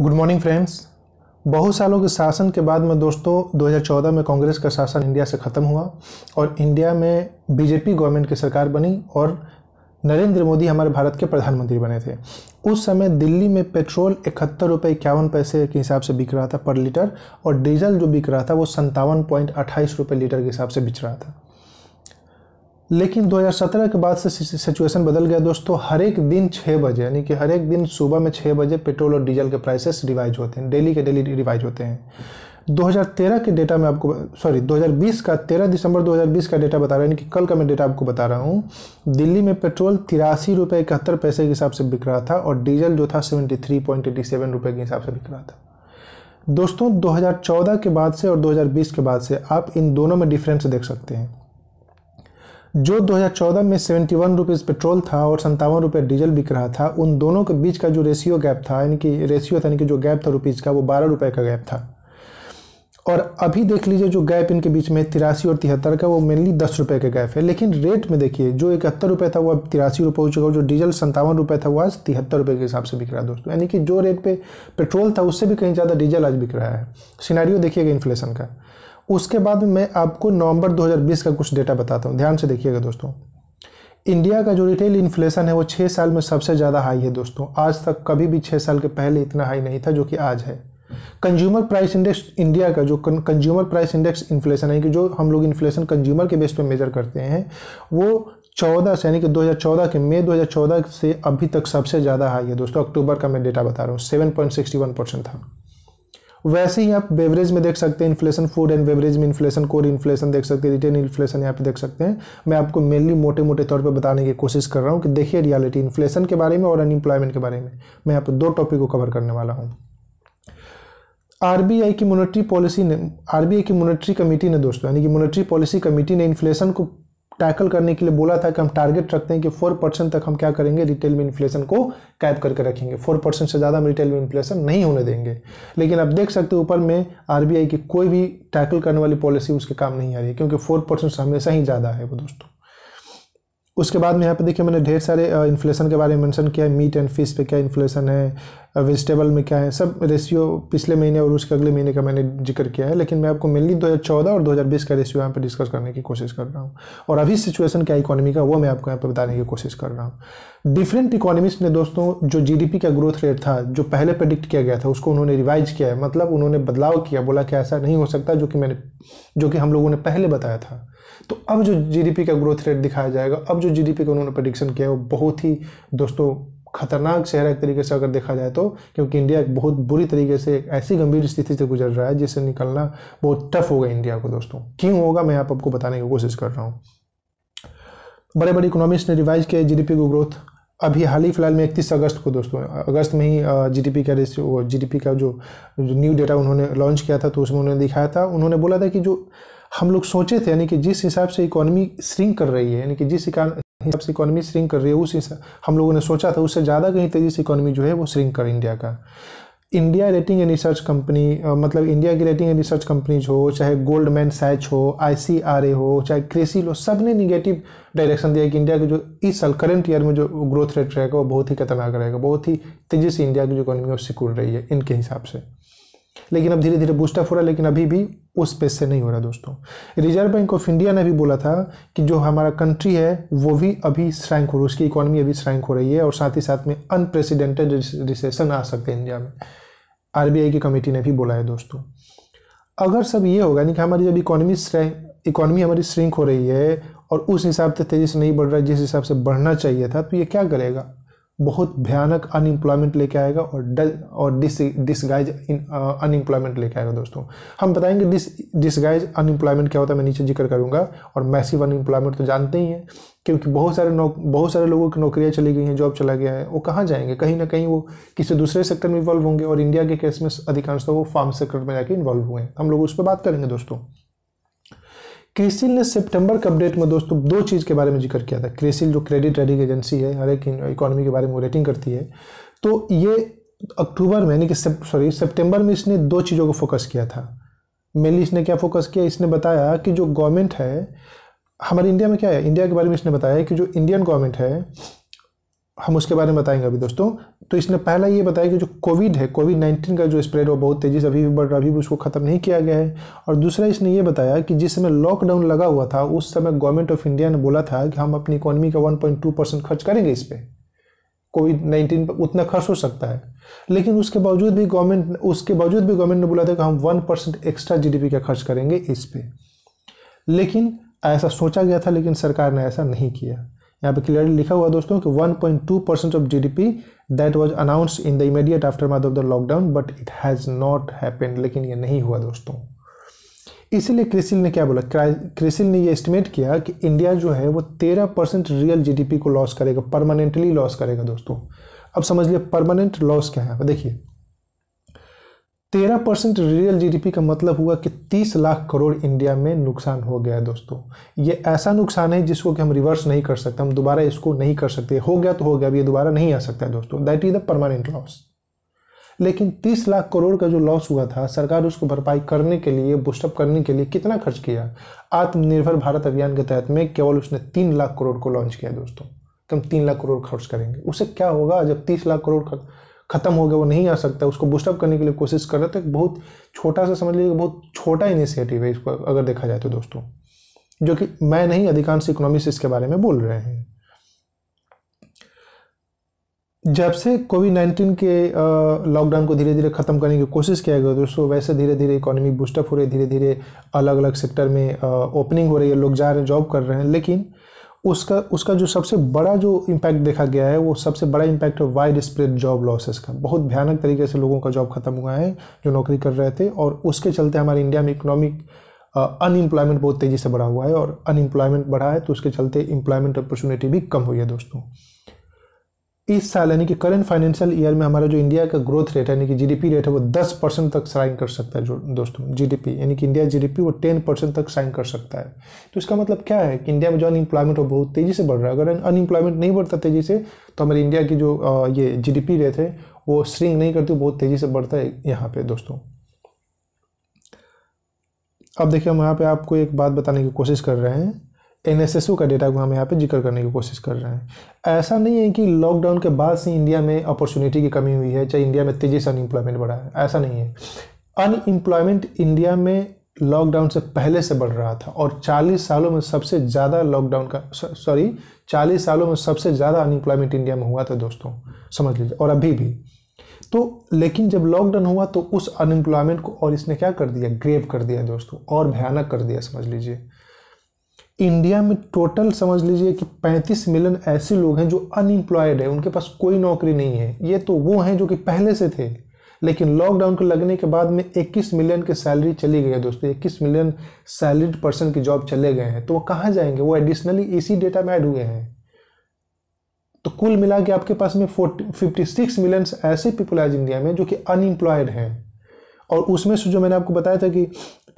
good morning friends बहुत सालों के शासन के बाद में दोस्तों 2014 में कांग्रेस का शासन इंडिया से ख़त्म हुआ और इंडिया में बीजेपी गवर्नमेंट की सरकार बनी और नरेंद्र मोदी हमारे भारत के प्रधानमंत्री बने थे उस समय दिल्ली में पेट्रोल इकहत्तर रुपये इक्यावन पैसे के हिसाब से बिक रहा था पर लीटर और डीजल जो बिक रहा था वो संतावन पॉइंट अट्ठाईस रुपये लीटर के हिसाब से बिक रहा था लेकिन 2017 के बाद से सिचुएशन बदल गया दोस्तों हर एक दिन छः बजे यानी कि हर एक दिन सुबह में छः बजे पेट्रोल और डीजल के प्राइसेस रिवाइज होते हैं डेली के डेली रिवाइज होते हैं 2013 के डेटा में आपको सॉरी 2020 का 13 दिसंबर 2020 का डेटा बता रहा हूँ यानी कि कल का मैं डेटा आपको बता रहा हूँ दिल्ली में पेट्रोल तिरासी रुपये इकहत्तर पैसे के हिसाब से बिक रहा था और डीजल जो था seventy three point eighty seven रुपये के हिसाब से बिक रहा था दोस्तों 2014 के बाद से और 2020 के बाद से आप इन दोनों में डिफरेंस देख सकते हैं जो 2014 में सेवेंटी वन रुपीज़ पेट्रोल था और संतावन रुपये डीजल बिक रहा था उन दोनों के बीच का जो रेशियो गैप था यानी कि रेशियो था यानी कि जो गैप था रुपीज़ का वो बारह रुपये का गैप था और अभी देख लीजिए जो गैप इनके बीच में तिरासी और तिहत्तर का वो मेनली दस रुपये का गैप है लेकिन रेट में देखिए जो इकहत्तर रुपये था वो अब तिरासी रुपये हो चुका जो डीजल संतावन रुपये था वो आज तिहत्तर रुपये के हिसाब से बिक रहा है दोस्तों यानी कि जो रेट पे पेट्रोल था उससे भी कहीं ज़्यादा डीजल आज बिक रहा है सिनारियो देखिएगा इन्फ्लेशन का उसके बाद मैं आपको नवंबर 2020 का कुछ डेटा बताता हूँ ध्यान से देखिएगा दोस्तों इंडिया का जो रिटेल इन्फ्लेशन है वो छः साल में सबसे ज़्यादा हाई है दोस्तों आज तक कभी भी छः साल के पहले इतना हाई नहीं था जो कि आज है कंज्यूमर प्राइस इंडेक्स इंडिया का जो कंज्यूमर प्राइस इंडेक्स इन्फ्लेशन है कि जो हम लोग इन्फ्लेशन कंज्यूमर के बेस पर मेजर करते हैं वो चौदह से यानी कि 2014 के मई 2014 से अभी तक सबसे ज़्यादा हाई है दोस्तों अक्टूबर का मैं डेटा बता रहा हूँ seven point sixty one percent था वैसे ही आप बेवरेज में देख सकते हैं इन्फ्लेशन फूड एंड बेवरेज में इन्फ्लेशन कोर इन्फ्लेशन देख सकते हैं रिटेन इन्फ्लेशन यहाँ पे देख सकते हैं मैं आपको मेनली मोटे मोटे तौर पे बताने की कोशिश कर रहा हूँ कि देखिए रियलिटी इन्फ्लेशन के बारे में और अनएम्प्लॉयमेंट के बारे में मैं आप दो टॉपिक को कवर करने वाला हूँ आरबीआई की मोनिट्री पॉलिसी ने आरबीआई की मोनिट्री कमेटी ने दोस्तों यानी कि मोनिट्री पॉलिसी कमेटी ने इन्फ्लेशन को टैकल करने के लिए बोला था कि हम टारगेट रखते हैं कि फोर परसेंट तक हम क्या करेंगे रिटेल में इन्फ्लेशन को कैप करके रखेंगे फोर परसेंट से ज़्यादा हम रिटेल में इन्फ्लेशन नहीं होने देंगे लेकिन अब देख सकते हो ऊपर में आरबीआई की कोई भी टैकल करने वाली पॉलिसी उसके काम नहीं आ रही है क्योंकि फोर परसेंट हमेशा ही ज़्यादा है वो दोस्तों उसके बाद में यहाँ पे देखिए मैंने ढेर सारे इन्फ्लेशन के बारे में मेंशन किया है मीट एंड फिश पे क्या इन्फ्लेशन है वेजिटेबल में क्या है सब रेशियो पिछले महीने और उसके अगले महीने का मैंने जिक्र किया है लेकिन मैं आपको मेनली 2014 और 2020 का रेशियो यहाँ पर डिस्कस करने की कोशिश कर रहा हूँ और अभी सिचुएशन क्या इकोनॉमी का वो मैं आपको यहाँ पर बताने की कोशिश कर रहा हूँ डिफरेंट इकोनॉमिक्स ने दोस्तों जो जी का ग्रोथ रेट था जो पहले प्रडिक्ट किया गया था उसको उन्होंने रिवाइज किया है मतलब उन्होंने बदलाव किया बोला कि ऐसा नहीं हो सकता जो कि मैंने जो कि हम लोगों ने पहले बताया था तो अब जो जीडीपी का ग्रोथ रेट दिखाया जाएगा अब जो जीडीपी का उन्होंने प्रडिक्शन किया है वो बहुत ही दोस्तों खतरनाक शहर एक तरीके से अगर देखा जाए तो क्योंकि इंडिया एक बहुत बुरी तरीके से एक ऐसी गंभीर स्थिति से गुजर रहा है जिससे निकलना बहुत टफ होगा इंडिया को दोस्तों क्यों होगा मैं आप आपको बताने की कोशिश कर रहा हूँ बड़े बड़े इकोनॉमिस्ट ने रिवाइज किया जीडीपी को ग्रोथ अभी हाल ही फिलहाल में इकतीस अगस्त को दोस्तों अगस्त में ही जीडीपी का रेशियो जीडीपी का जो, जो न्यू डेटा उन्होंने लॉन्च किया था तो उसमें उन्होंने दिखाया था उन्होंने बोला था कि जो हम लोग सोचे थे यानी कि जिस हिसाब से इकोनॉमी श्रिंक कर रही है यानी कि जिस हिसाब से इकोनॉमी श्रिंक कर रही है उस हिसाब हम लोगों ने सोचा था उससे ज़्यादा कहीं तेज़ी से इकोनॉमी जो है वो श्रिंक कर इंडिया का India rating and research company मतलब इंडिया की रेटिंग एंड रिसर्च कंपनीज हो चाहे गोल्ड मैन सैच हो आई हो चाहे क्रेसिल हो सब ने निगेटिव डायरेक्शन दिया कि इंडिया के जो इस साल करंट ईयर में जो ग्रोथ रेट रहेगा वो बहुत ही खतरनाक रहेगा बहुत ही तेज़ी से इंडिया की जो इकोनॉमी है वो सिकुड़ रही है इनके हिसाब से लेकिन अब धीरे धीरे बूस्टअप हो रहा है लेकिन अभी भी उस पेस से नहीं हो रहा दोस्तों रिजर्व बैंक ऑफ इंडिया ने भी बोला था कि जो हमारा कंट्री है वो भी अभी श्रैंक हो रहा है उसकी इकोनॉमी अभी श्रैंक हो रही है और साथ ही साथ में अनप्रेसिडेंटेड रिसेशन आ सकते हैं इंडिया में आरबीआई की कमेटी ने भी बोला है दोस्तों अगर सब ये होगा यानी कि हमारी जब इकोनॉमी इकोनॉमी हमारी श्रिंक हो रही है और उस हिसाब से तेज़ी से नहीं बढ़ रहा है जिस हिसाब से बढ़ना चाहिए था तो ये क्या करेगा बहुत भयानक अनएम्प्लॉयमेंट लेके आएगा और डल और डिस डिसगाइज अनएम्प्लॉयमेंट लेके आएगा दोस्तों हम बताएंगे डिस डिसगाइज अनएम्प्लॉयमेंट क्या होता है मैं नीचे जिक्र करूंगा और मैसिव अनएम्प्लॉयमेंट तो जानते ही हैं क्योंकि बहुत सारे बहुत सारे लोगों की नौकरियाँ चली गई हैं जॉब चला गया है वो कहाँ जाएंगे कहीं ना कहीं वो किसी दूसरे सेक्टर में इन्वॉल्व होंगे और इंडिया के केस में तो वो फार्म सेक्टर में जाके इन्वॉल्व हुए हैं हम लोग उस पर बात करेंगे दोस्तों क्रिसिल ने सितंबर के अपडेट में दोस्तों दो चीज़ के बारे में जिक्र किया था क्रिसिल जो क्रेडिट रेटिंग एजेंसी है हर एक इकोनॉमी के बारे में रेटिंग करती है तो ये अक्टूबर में यानी कि सॉरी सितंबर में इसने दो चीज़ों को फोकस किया था मेनली इसने क्या फोकस किया इसने बताया कि जो गवर्नमेंट है हमारे इंडिया में क्या है इंडिया के बारे में इसने बताया कि जो इंडियन गवर्नमेंट है हम उसके बारे में बताएंगे अभी दोस्तों तो इसने पहला ये बताया कि जो कोविड है कोविड नाइन्टीन का जो स्प्रेड वो बहुत तेज़ी से अभी भी बढ़ रहा अभी भी उसको ख़त्म नहीं किया गया है और दूसरा इसने ये बताया कि जिस समय लॉकडाउन लगा हुआ था उस समय गवर्नमेंट ऑफ इंडिया ने बोला था कि हम अपनी इकोनॉमी का वन परसेंट खर्च करेंगे इस पर कोविड नाइन्टीन पर उतना खर्च हो सकता है लेकिन उसके बावजूद भी गवर्नमेंट उसके बावजूद भी गवर्नमेंट ने बोला था कि हम वन परसेंट एक्स्ट्रा जी का खर्च करेंगे इस पर लेकिन ऐसा सोचा गया था लेकिन सरकार ने ऐसा नहीं किया यहाँ पे क्लियरली लिखा हुआ दोस्तों कि 1.2 percent of GDP that was announce in the immediate after month of the lockdown but it has not happen लेकिन ये नहीं हुआ दोस्तों इसीलिए क्रिसिल ने क्या बोला क्रिसिल ने ये एस्टिमेट किया कि इंडिया जो है वो तेरह परसेंट रियल जीडीपी को लॉस करेगा परमानेंटली लॉस करेगा दोस्तों अब समझ लिया परमानेंट लॉस क्या है देखिए तेरह परसेंट रियल जीडीपी का मतलब हुआ कि तीस लाख करोड़ इंडिया में नुकसान हो गया है दोस्तों ये ऐसा नुकसान है जिसको कि हम रिवर्स नहीं कर सकते हम दोबारा इसको नहीं कर सकते हो गया तो हो गया अब ये दोबारा नहीं आ सकता है दोस्तों that is the permanent loss लेकिन तीस लाख करोड़ का जो लॉस हुआ था सरकार उसको भरपाई करने के लिए बुस्टअप करने के लिए कितना खर्च किया आत्मनिर्भर भारत अभियान के तहत में केवल उसने तीन लाख करोड़ को लॉन्च किया दोस्तों हम तीन लाख करोड़ खर्च करेंगे उससे क्या होगा जब तीस लाख करोड़ खर्च ख़त्म हो गया वो नहीं आ सकता उसको बूस्टअप करने के लिए कोशिश कर रहे थे बहुत छोटा सा समझ लीजिए बहुत छोटा इनिशिएटिव है इसको अगर देखा जाए तो दोस्तों जो कि मैं नहीं अधिकांश इकोनॉमिस्ट इसके बारे में बोल रहे हैं जब से कोविड नाइन्टीन के लॉकडाउन को धीरे धीरे ख़त्म करने की कोशिश किया गया दोस्तों वैसे धीरे धीरे इकोनॉमी बूस्टअप हो रही है धीरे धीरे अलग अलग सेक्टर में ओपनिंग हो रही है लोग जा रहे हैं जॉब कर रहे हैं लेकिन उसका उसका जो सबसे बड़ा जो इम्पैक्ट देखा गया है वो सबसे बड़ा इम्पैक्ट है वाइड स्प्रेड जॉब लॉसेस का बहुत भयानक तरीके से लोगों का जॉब खत्म हुआ है जो नौकरी कर रहे थे और उसके चलते हमारे इंडिया में इकोनॉमिक अनएम्प्लॉयमेंट बहुत तेज़ी से बढ़ा हुआ है और अनएम्प्लॉयमेंट बढ़ा है तो उसके चलते एम्प्लॉयमेंट अपॉर्चुनिटी भी कम हुई है दोस्तों इस साल यानी कि करंट फाइनेंशियल ईयर में हमारा जो इंडिया का ग्रोथ रेट है यानी कि जीडीपी रेट है वो 10 परसेंट तक साइन कर सकता है जो दोस्तों जीडीपी यानी कि इंडिया जीडीपी वो 10 परसेंट तक साइन कर सकता है तो इसका मतलब क्या है कि इंडिया में जो अनएम्प्लॉयमेंट वो बहुत तेज़ी से बढ़ रहा है अगर अनएम्प्लॉयमेंट नहीं बढ़ता तेज़ी से तो हमारे इंडिया की जो ये जी रेट है वो श्रिंक नहीं करती बहुत तेज़ी से बढ़ता है यहाँ पर दोस्तों अब देखिए हम यहाँ पर आपको एक बात बताने की कोशिश कर रहे हैं एन का डेटा को हम यहाँ पे जिक्र करने की कोशिश कर रहे हैं ऐसा नहीं है कि लॉकडाउन के बाद से इंडिया में अपॉर्चुनिटी की कमी हुई है चाहे इंडिया में तेज़ी से अनएम्प्लॉयमेंट बढ़ा है ऐसा नहीं है अनएम्प्लॉयमेंट इंडिया में लॉकडाउन से पहले से बढ़ रहा था और 40 सालों में सबसे ज़्यादा लॉकडाउन का सॉरी 40 सालों में सबसे ज़्यादा अनएम्प्लॉयमेंट इंडिया में हुआ था दोस्तों समझ लीजिए और अभी भी तो लेकिन जब लॉकडाउन हुआ तो उस अनएम्प्लॉयमेंट को और इसने क्या कर दिया ग्रेव कर दिया दोस्तों और भयानक कर दिया समझ लीजिए इंडिया में टोटल समझ लीजिए कि 35 मिलियन ऐसे लोग हैं जो अनएम्प्लॉयड है उनके पास कोई नौकरी नहीं है ये तो वो हैं जो कि पहले से थे लेकिन लॉकडाउन के लगने के बाद में 21 मिलियन की सैलरी चली गई है दोस्तों 21 मिलियन सैलरीड पर्सन की जॉब चले गए हैं तो वो कहाँ जाएंगे वो एडिशनली इसी डेटा में ऐड हुए हैं तो कुल मिला के आपके पास में फोर्टी फिफ्टी सिक्स मिलियन ऐसे पीपल आज इंडिया में जो कि अनएम्प्लॉयड हैं और उसमें से जो मैंने आपको बताया था कि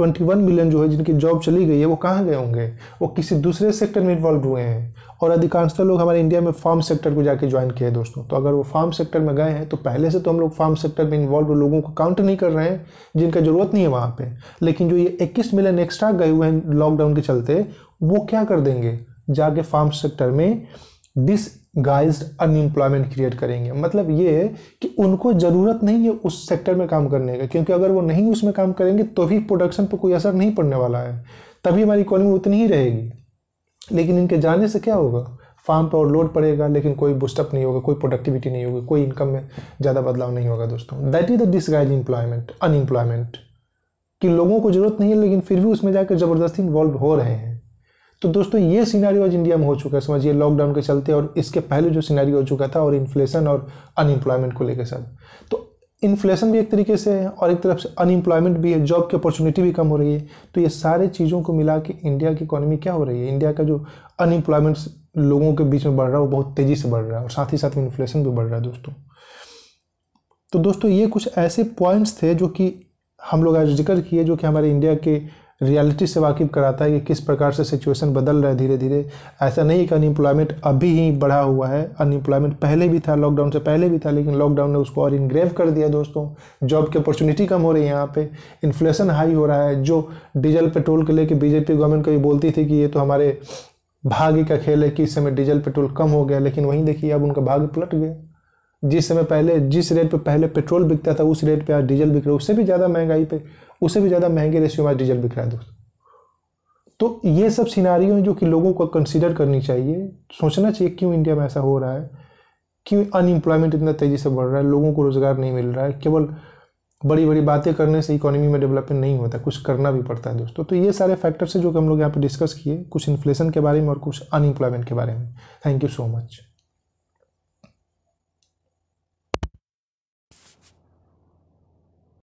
21 मिलियन जो है जिनकी जॉब चली गई है वो कहाँ गए होंगे वो किसी दूसरे सेक्टर में इन्वॉल्व हुए हैं और अधिकांशतः लोग हमारे इंडिया में फार्म सेक्टर को जाके ज्वाइन किए हैं दोस्तों तो अगर वो फार्म सेक्टर में गए हैं तो पहले से तो हम लोग फार्म सेक्टर में इन्वॉल्व लोगों को काउंट नहीं कर रहे हैं जिनका ज़रूरत नहीं है वहाँ पर लेकिन जो ये इक्कीस मिलियन एक्स्ट्रा गए हुए हैं लॉकडाउन के चलते वो क्या कर देंगे जाके फार्म सेक्टर में डिसगाइज्ड अनएम्प्लॉयमेंट क्रिएट करेंगे मतलब ये है कि उनको ज़रूरत नहीं है उस सेक्टर में काम करने का क्योंकि अगर वो नहीं उसमें काम करेंगे तो भी प्रोडक्शन पर कोई असर नहीं पड़ने वाला है तभी हमारी इकोनॉमी उतनी ही रहेगी लेकिन इनके जाने से क्या होगा फार्म पर लोड पड़ेगा लेकिन कोई बुस्टअप नहीं होगा कोई प्रोडक्टिविटी नहीं होगी कोई इनकम में ज़्यादा बदलाव नहीं होगा दोस्तों that is the disguise employment unemployment कि लोगों को ज़रूरत नहीं है लेकिन फिर भी उसमें जाकर ज़बरदस्ती इन्वॉल्व हो रहे हैं तो दोस्तों ये सीनारी आज इंडिया में हो चुका है समझिए लॉकडाउन के चलते और इसके पहले जो सीनारी हो चुका था और इन्फ्लेशन और अनएम्प्लॉयमेंट को लेकर सब तो इन्फ्लेशन भी एक तरीके से है और एक तरफ से अनएम्प्लॉयमेंट भी है जॉब की अपॉर्चुनिटी भी कम हो रही है तो ये सारे चीज़ों को मिला के इंडिया की इकोनॉमी क्या हो रही है इंडिया का जो अनएम्प्लॉयमेंट लोगों के बीच में बढ़ रहा है वो बहुत तेज़ी से बढ़ रहा है और साथ ही साथ में इन्फ्लेशन भी बढ़ रहा है दोस्तों तो दोस्तों ये कुछ ऐसे पॉइंट्स थे जो कि हम लोग आज जिक्र किए जो कि हमारे इंडिया के रियलिटी से वाकिफ कराता है कि किस प्रकार से सिचुएशन बदल रहा है धीरे धीरे ऐसा नहीं कि अनएम्प्लॉयमेंट अभी ही बढ़ा हुआ है अनएम्प्लॉयमेंट पहले भी था लॉकडाउन से पहले भी था लेकिन लॉकडाउन ने उसको और इनग्रेव कर दिया दोस्तों जॉब की अपॉर्चुनिटी कम हो रही है यहाँ पे इन्फ्लेशन हाई हो रहा है जो डीजल पेट्रोल के लेके बीजेपी गवर्नमेंट कभी बोलती थी कि ये तो हमारे भाग्य का खेल है कि इस समय डीजल पेट्रोल कम हो गया लेकिन वहीं देखिए अब उनका भाग्य पलट गया जिस समय पहले जिस रेट पे पहले पेट्रोल बिकता था उस रेट पे आज डीजल बिक रहा है उससे भी ज़्यादा महंगाई पे उससे भी ज़्यादा महंगे रेशियो में आज डीजल बिक रहा है दोस्तों तो ये सब सिनारियों जो कि लोगों को कंसिडर करनी चाहिए सोचना चाहिए क्यों इंडिया में ऐसा हो रहा है क्यों अनएम्प्लॉयमेंट इतना तेज़ी से बढ़ रहा है लोगों को रोज़गार नहीं मिल रहा है केवल बड़ी बड़ी बातें करने से इकोनॉमी में डेवलपमेंट नहीं होता कुछ करना भी पड़ता है दोस्तों तो ये सारे फैक्टर्स हैं जो कि हम लोग यहाँ पे डिस्कस किए कुछ इन्फ्लेशन के बारे में और कुछ अनएम्प्लॉयमेंट के बारे में थैंक यू सो मच